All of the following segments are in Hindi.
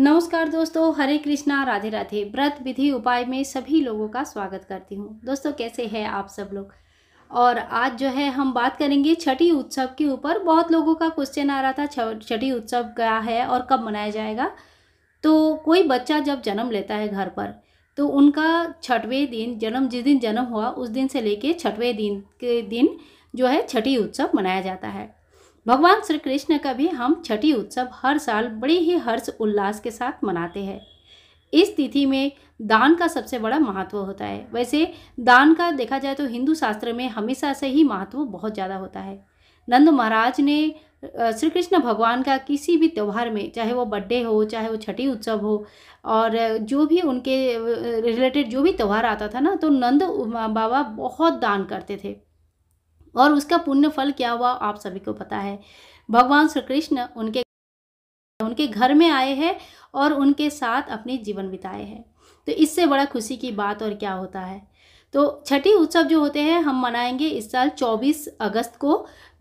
नमस्कार दोस्तों हरे कृष्णा राधे राधे व्रत विधि उपाय में सभी लोगों का स्वागत करती हूँ दोस्तों कैसे हैं आप सब लोग और आज जो है हम बात करेंगे छठी उत्सव के ऊपर बहुत लोगों का क्वेश्चन आ रहा था छठी उत्सव क्या है और कब मनाया जाएगा तो कोई बच्चा जब जन्म लेता है घर पर तो उनका छठवें दिन जन्म जिस दिन जन्म हुआ उस दिन से लेके छठवें दिन के दिन जो है छठी उत्सव मनाया जाता है भगवान श्री कृष्ण का भी हम छठी उत्सव हर साल बड़े ही हर्ष उल्लास के साथ मनाते हैं इस तिथि में दान का सबसे बड़ा महत्व होता है वैसे दान का देखा जाए तो हिंदू शास्त्र में हमेशा से ही महत्व बहुत ज़्यादा होता है नंद महाराज ने श्री कृष्ण भगवान का किसी भी त्यौहार में चाहे वो बर्थडे हो चाहे वो छठी उत्सव हो और जो भी उनके रिलेटेड जो भी त्यौहार आता था ना तो नंद बाबा बहुत दान करते थे और उसका पुण्य फल क्या हुआ आप सभी को पता है भगवान श्री कृष्ण उनके उनके घर में आए हैं और उनके साथ अपने जीवन बिताए हैं तो इससे बड़ा खुशी की बात और क्या होता है तो छठी उत्सव जो होते हैं हम मनाएंगे इस साल 24 अगस्त को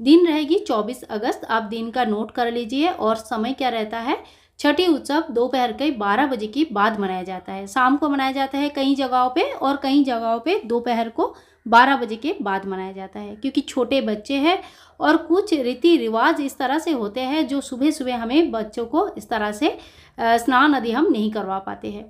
दिन रहेगी 24 अगस्त आप दिन का नोट कर लीजिए और समय क्या रहता है छठी उत्सव दोपहर के बारह बजे के बाद मनाया जाता है शाम को मनाया जाता है कई जगहों पे और कई जगहों पे दोपहर को बारह बजे के बाद मनाया जाता है क्योंकि छोटे बच्चे हैं और कुछ रीति रिवाज इस तरह से होते हैं जो सुबह सुबह हमें बच्चों को इस तरह से स्नान आदि हम नहीं करवा पाते हैं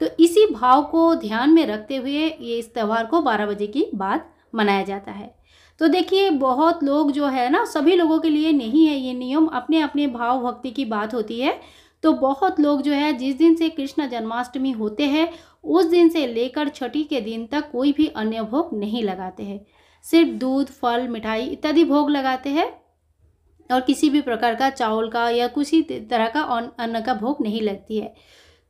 तो इसी भाव को ध्यान में रखते हुए ये इस त्यौहार को बारह बजे के बाद मनाया जाता है तो देखिए बहुत लोग जो है ना सभी लोगों के लिए नहीं है ये नियम अपने अपने भाव भक्ति की बात होती है तो बहुत लोग जो है जिस दिन से कृष्ण जन्माष्टमी होते हैं उस दिन से लेकर छठी के दिन तक कोई भी अन्य भोग नहीं लगाते हैं सिर्फ दूध फल मिठाई इत्यादि भोग लगाते हैं और किसी भी प्रकार का चावल का या किसी तरह का अन्न का भोग नहीं लगती है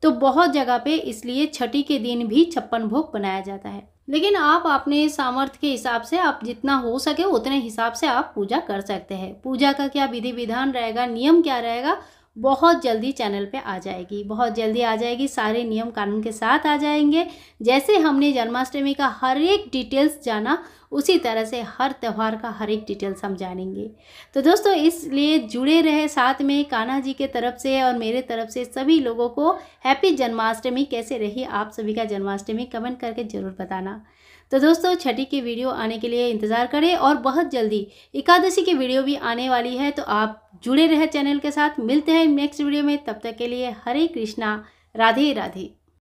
तो बहुत जगह पे इसलिए छठी के दिन भी छप्पन भोग बनाया जाता है लेकिन आप अपने सामर्थ्य के हिसाब से आप जितना हो सके उतने हिसाब से आप पूजा कर सकते हैं पूजा का क्या विधि विधान रहेगा नियम क्या रहेगा बहुत जल्दी चैनल पे आ जाएगी बहुत जल्दी आ जाएगी सारे नियम कानून के साथ आ जाएंगे जैसे हमने जन्माष्टमी का हर एक डिटेल्स जाना उसी तरह से हर त्यौहार का हर एक डिटेल्स हम जानेंगे तो दोस्तों इसलिए जुड़े रहे साथ में कान्हा जी के तरफ से और मेरे तरफ से सभी लोगों को हैप्पी जन्माष्टमी कैसे रही आप सभी का जन्माष्टमी कमेंट करके ज़रूर बताना तो दोस्तों छठी की वीडियो आने के लिए इंतज़ार करें और बहुत जल्दी एकादशी की वीडियो भी आने वाली है तो आप जुड़े रहे चैनल के साथ मिलते हैं नेक्स्ट वीडियो में तब तक के लिए हरे कृष्णा राधे राधे